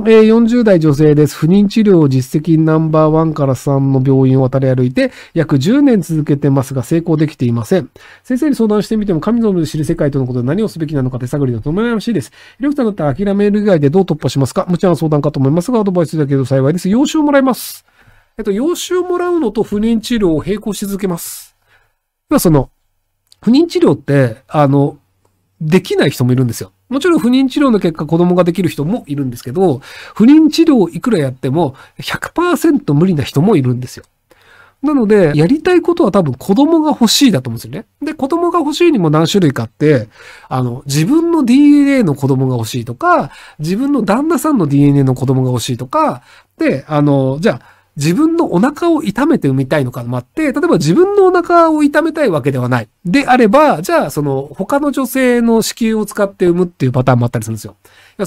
えー、40代女性です。不妊治療を実績ナンバー1から3の病院を渡り歩いて、約10年続けてますが、成功できていません。先生に相談してみても、神の目で知る世界とのことで何をすべきなのか手探りのとめらしいです。力さんだったら諦める以外でどう突破しますかもちろん相談かと思いますが、アドバイスだけど幸いです。養子をもらいます。えっと、養子をもらうのと不妊治療を並行し続けます。要はその、不妊治療って、あの、できない人もいるんですよ。もちろん不妊治療の結果子供ができる人もいるんですけど、不妊治療をいくらやっても100%無理な人もいるんですよ。なので、やりたいことは多分子供が欲しいだと思うんですよね。で、子供が欲しいにも何種類かあって、あの、自分の DNA の子供が欲しいとか、自分の旦那さんの DNA の子供が欲しいとか、で、あの、じゃあ、自分のお腹を痛めて産みたいのかもあって、例えば自分のお腹を痛めたいわけではない。であれば、じゃあその他の女性の子宮を使って産むっていうパターンもあったりするんですよ。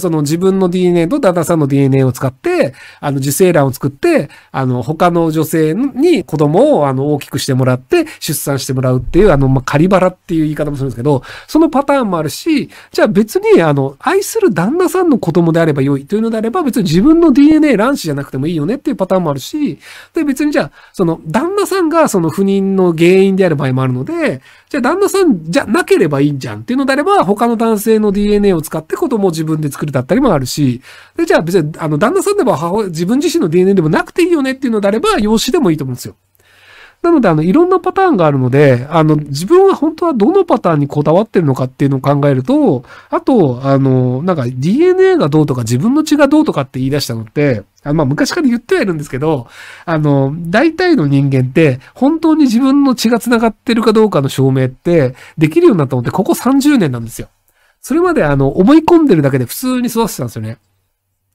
その自分の DNA と旦那さんの DNA を使って、あの、受精卵を作って、あの、他の女性に子供を、あの、大きくしてもらって、出産してもらうっていう、あの、まあ、仮バラっていう言い方もするんですけど、そのパターンもあるし、じゃあ別に、あの、愛する旦那さんの子供であれば良いというのであれば、別に自分の DNA 卵子じゃなくてもいいよねっていうパターンもあるし、で、別にじゃあ、その、旦那さんがその不妊の原因である場合もあるので、じゃあ旦那さんじゃなければいいんじゃんっていうのであれば、他の男性の DNA を使って子供を自分で作作るだったりもあるし、で、じゃあ別に、あの、旦那さんでも母親、自分自身の DNA でもなくていいよねっていうのであれば、養子でもいいと思うんですよ。なので、あの、いろんなパターンがあるので、あの、自分は本当はどのパターンにこだわってるのかっていうのを考えると、あと、あの、なんか DNA がどうとか自分の血がどうとかって言い出したのって、あまあ、昔から言ってはいるんですけど、あの、大体の人間って、本当に自分の血が繋がってるかどうかの証明って、できるようになったのって、ここ30年なんですよ。それまであの、思い込んでるだけで普通に育ってたんですよね。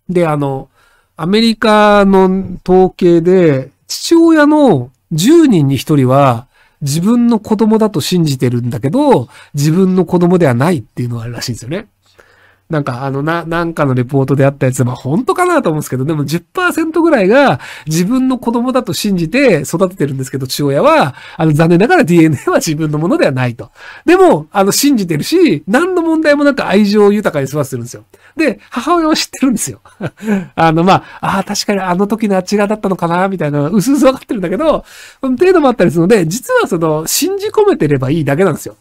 で、あの、アメリカの統計で、父親の10人に1人は、自分の子供だと信じてるんだけど、自分の子供ではないっていうのがあるらしいんですよね。なんかあのな、なんかのレポートであったやつ、まあ本当かなと思うんですけど、でも10%ぐらいが自分の子供だと信じて育ててるんですけど、父親は、あの残念ながら DNA は自分のものではないと。でも、あの信じてるし、何の問題もなく愛情を豊かに育ててるんですよ。で、母親は知ってるんですよ。あの、まあ、ああ、確かにあの時のあっち側だったのかな、みたいな、うすうすわかってるんだけど、程度もあったりするので、実はその、信じ込めてればいいだけなんですよ。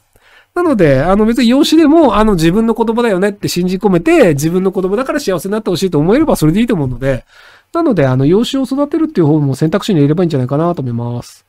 なので、あの別に養子でも、あの自分の言葉だよねって信じ込めて、自分の言葉だから幸せになってほしいと思えればそれでいいと思うので、なので、あの、養子を育てるっていう方も選択肢に入れればいいんじゃないかなと思います。